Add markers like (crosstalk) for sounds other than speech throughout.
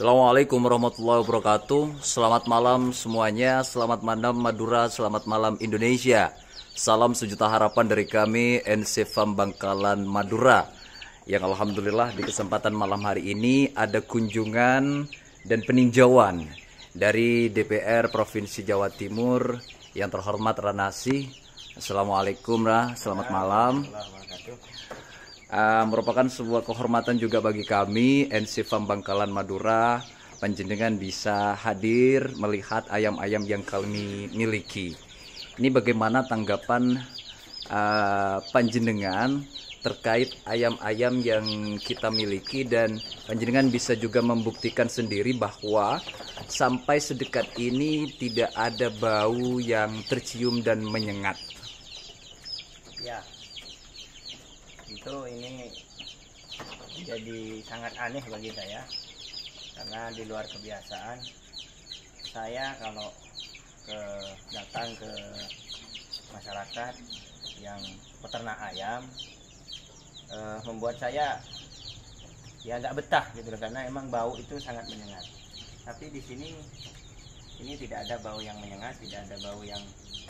Assalamualaikum warahmatullahi wabarakatuh Selamat malam semuanya Selamat malam Madura Selamat malam Indonesia Salam sejuta harapan dari kami NCFAM Bangkalan Madura Yang Alhamdulillah di kesempatan malam hari ini Ada kunjungan dan peninjauan Dari DPR Provinsi Jawa Timur Yang terhormat Ranasi Assalamualaikum Rah Selamat malam uh, merupakan sebuah kehormatan juga bagi kami NC Farm Bangkalan Madura panjenengan bisa hadir melihat ayam-ayam yang kami miliki. Ini bagaimana tanggapan uh, panjenengan terkait ayam-ayam yang kita miliki dan panjenengan bisa juga membuktikan sendiri bahwa sampai sedekat ini tidak ada bau yang tercium dan menyengat. Ya, tentu ini jadi sangat aneh bagi saya karena di luar kebiasaan saya kalau ke datang ke masyarakat yang peternak ayam eh, membuat saya ya nggak betah gitu karena emang bau itu sangat menyengat tapi di sini ini tidak ada bau yang menyengat tidak ada bau yang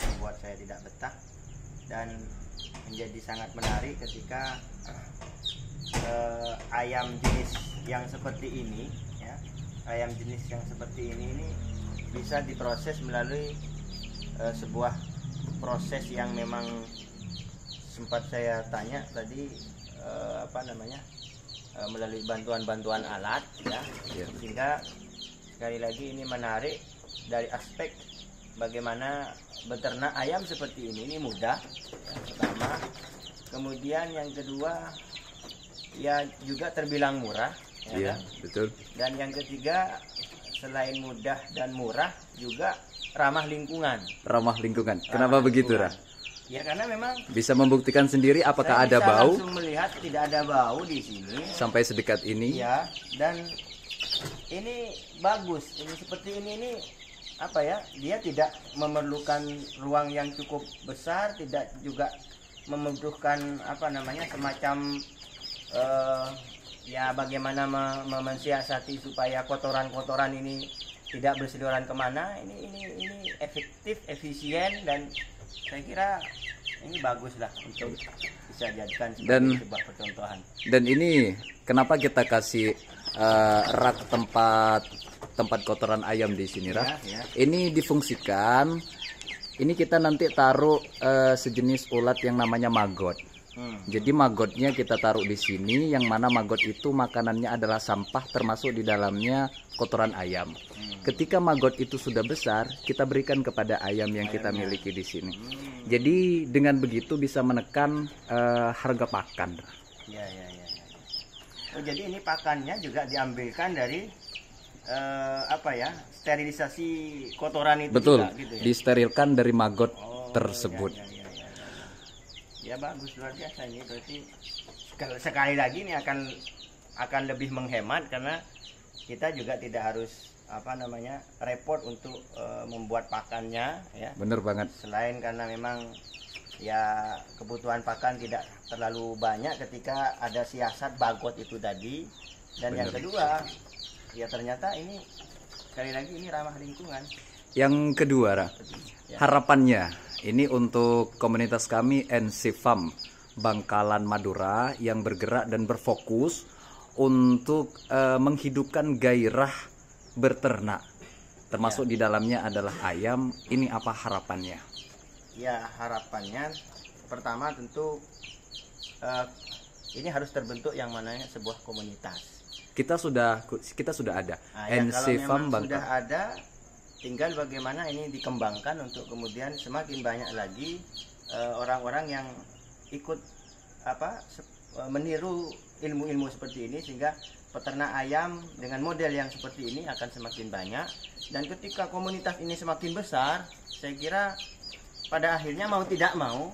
membuat saya tidak betah dan menjadi sangat menarik ketika uh, ayam jenis yang seperti ini ya ayam jenis yang seperti ini ini bisa diproses melalui uh, sebuah proses yang memang sempat saya tanya tadi uh, apa namanya uh, melalui bantuan-bantuan alat ya iya. sehingga sekali lagi ini menarik dari aspek bagaimana beternak ayam seperti ini ini mudah yang pertama kemudian yang kedua ya juga terbilang murah ya iya, kan? betul dan yang ketiga selain mudah dan murah juga ramah lingkungan ramah lingkungan kenapa lingkungan. begitu Rah? Ya karena memang bisa membuktikan sendiri apakah ada bisa bau. Langsung melihat tidak ada bau di sini. Sampai sedekat ini. Ya dan ini bagus. Ini seperti ini ini apa ya dia tidak memerlukan ruang yang cukup besar tidak juga membutuhkan apa namanya semacam uh, ya bagaimana memensiasati supaya kotoran-kotoran ini tidak berseliweran kemana ini ini ini efektif efisien dan saya kira ini bagus lah untuk bisa jadikan sebagai dan, sebuah percontohan dan ini kenapa kita kasih uh, eh, rak tempat tempat kotoran ayam di sini rak. Ya, ya. Ini difungsikan ini kita nanti taruh uh, sejenis ulat yang namanya maggot. Hmm. Jadi maggotnya kita taruh di sini, yang mana maggot itu makanannya adalah sampah termasuk di dalamnya kotoran ayam. Hmm. Ketika maggot itu sudah besar, kita berikan kepada ayam yang Ayamnya. kita miliki di sini. Hmm. Jadi dengan begitu bisa menekan uh, harga pakan. Ya, ya, ya. Oh, jadi ini pakannya juga diambilkan dari uh, apa ya sterilisasi kotoran itu. Betul. Juga, gitu ya? Disterilkan dari maggot oh, ya, tersebut. Ya, ya, ya, ya. ya bagus luar biasa ini berarti sekali, lagi ini akan akan lebih menghemat karena kita juga tidak harus apa namanya repot untuk uh, membuat pakannya ya. Bener banget. Selain karena memang ya kebutuhan pakan tidak terlalu banyak ketika ada siasat bagot itu tadi dan Bener. yang kedua ya ternyata ini sekali lagi ini ramah lingkungan yang kedua ya. harapannya ini untuk komunitas kami NC Farm Bangkalan Madura yang bergerak dan berfokus untuk uh, menghidupkan gairah berternak termasuk ya. di dalamnya adalah ayam ini apa harapannya ya harapannya pertama tentu uh, ini harus terbentuk yang mana sebuah komunitas. Kita sudah kita sudah ada. Nah, ya, kalau memang Bangka. sudah ada, tinggal bagaimana ini dikembangkan untuk kemudian semakin banyak lagi eh, orang-orang uh, yang ikut apa eh, meniru ilmu-ilmu seperti ini sehingga peternak ayam dengan model yang seperti ini akan semakin banyak dan ketika komunitas ini semakin besar, saya kira pada akhirnya mau tidak mau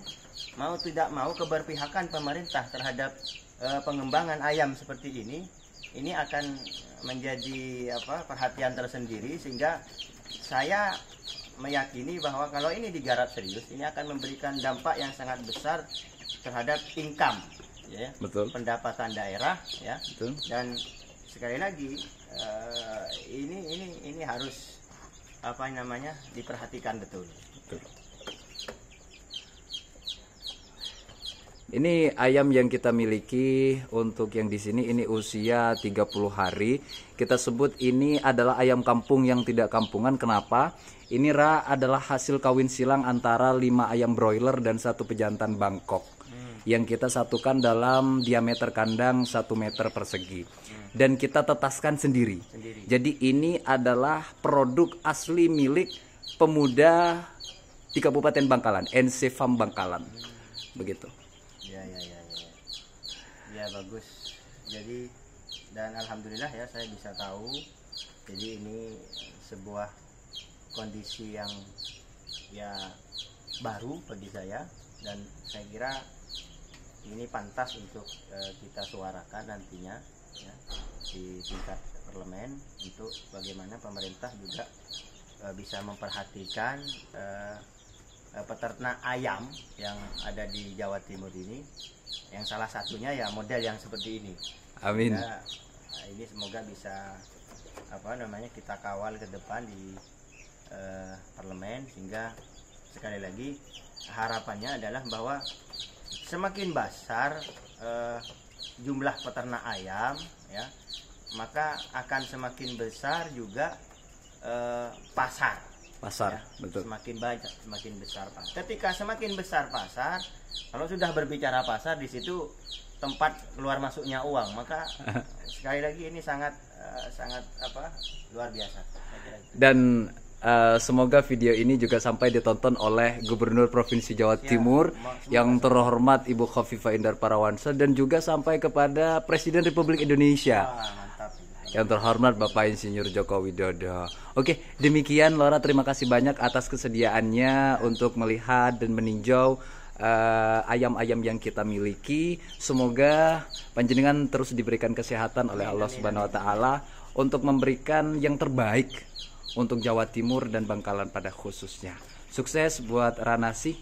mau tidak mau keberpihakan pemerintah terhadap e, pengembangan ayam seperti ini ini akan menjadi apa perhatian tersendiri sehingga saya meyakini bahwa kalau ini digarap serius ini akan memberikan dampak yang sangat besar terhadap income ya Betul. pendapatan daerah ya Betul. dan sekali lagi e, ini ini ini harus apa namanya diperhatikan betul. betul. Ini ayam yang kita miliki untuk yang di sini ini usia 30 hari. Kita sebut ini adalah ayam kampung yang tidak kampungan. Kenapa? Ini Ra adalah hasil kawin silang antara 5 ayam broiler dan satu pejantan Bangkok hmm. yang kita satukan dalam diameter kandang 1 meter persegi hmm. dan kita tetaskan sendiri. sendiri. Jadi ini adalah produk asli milik pemuda di Kabupaten Bangkalan, NC Farm Bangkalan. Hmm. Begitu ya ya ya ya ya bagus jadi dan alhamdulillah ya saya bisa tahu jadi ini sebuah kondisi yang ya baru bagi saya dan saya kira ini pantas untuk e, kita suarakan nantinya ya, di tingkat parlemen untuk bagaimana pemerintah juga e, bisa memperhatikan e, Eh, peternak ayam yang ada di Jawa Timur ini yang salah satunya ya model yang seperti ini amin ya, ini semoga bisa apa namanya kita kawal ke depan di eh, parlemen sehingga sekali lagi harapannya adalah bahwa semakin besar eh, jumlah peternak ayam ya maka akan semakin besar juga eh, pasar pasar ya, betul semakin banyak semakin besar pasar ketika semakin besar pasar kalau sudah berbicara pasar di situ tempat keluar masuknya uang maka (laughs) sekali lagi ini sangat uh, sangat apa luar biasa gitu. dan Uh, semoga video ini juga sampai ditonton oleh Gubernur Provinsi Jawa ya, Timur ya, yang terhormat Ibu Khofifah Indar Parawansa dan juga sampai kepada Presiden Republik Indonesia. Ya, yang terhormat Bapak Insinyur Joko Widodo. Oke, demikian Laura terima kasih banyak atas kesediaannya untuk melihat dan meninjau eh, ayam-ayam uh, yang kita miliki. Semoga panjenengan terus diberikan kesehatan oleh Allah Subhanahu wa taala untuk memberikan yang terbaik untuk Jawa Timur dan Bangkalan pada khususnya. Sukses buat Ranasi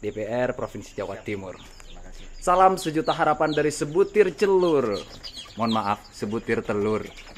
DPR Provinsi Jawa Timur. Salam sejuta harapan dari sebutir celur mohon maaf sebutir telur